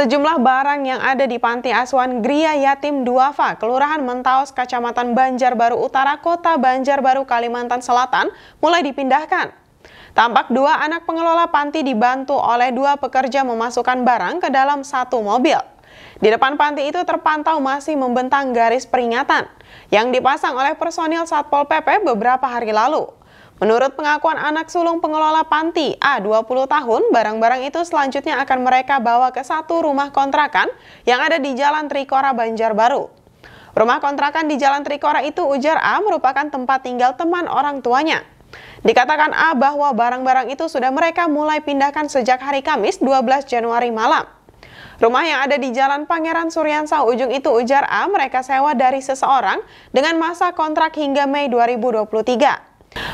Sejumlah barang yang ada di Panti Asuhan Gria Yatim Duafa, Kelurahan Mentaos, Kecamatan Banjarbaru Utara, Kota Banjarbaru, Kalimantan Selatan, mulai dipindahkan. Tampak dua anak pengelola panti dibantu oleh dua pekerja memasukkan barang ke dalam satu mobil. Di depan panti itu terpantau masih membentang garis peringatan yang dipasang oleh personil Satpol PP beberapa hari lalu. Menurut pengakuan anak sulung pengelola panti A 20 tahun, barang-barang itu selanjutnya akan mereka bawa ke satu rumah kontrakan yang ada di Jalan Trikora Banjarbaru. Rumah kontrakan di Jalan Trikora itu ujar A merupakan tempat tinggal teman orang tuanya. Dikatakan A bahwa barang-barang itu sudah mereka mulai pindahkan sejak hari Kamis 12 Januari malam. Rumah yang ada di Jalan Pangeran Suryansa Ujung itu ujar A mereka sewa dari seseorang dengan masa kontrak hingga Mei 2023.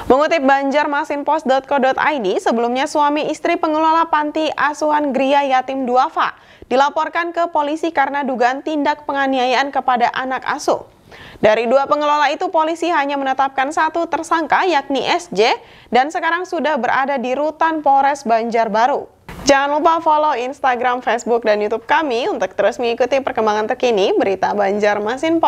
Mengutip banjarmasinpos.co.id, sebelumnya suami istri pengelola panti asuhan Gria Yatim Duafa dilaporkan ke polisi karena dugaan tindak penganiayaan kepada anak asuh. Dari dua pengelola itu polisi hanya menetapkan satu tersangka yakni SJ dan sekarang sudah berada di rutan Polres Banjarbaru. Jangan lupa follow Instagram, Facebook, dan Youtube kami untuk terus mengikuti perkembangan terkini berita Banjarmasin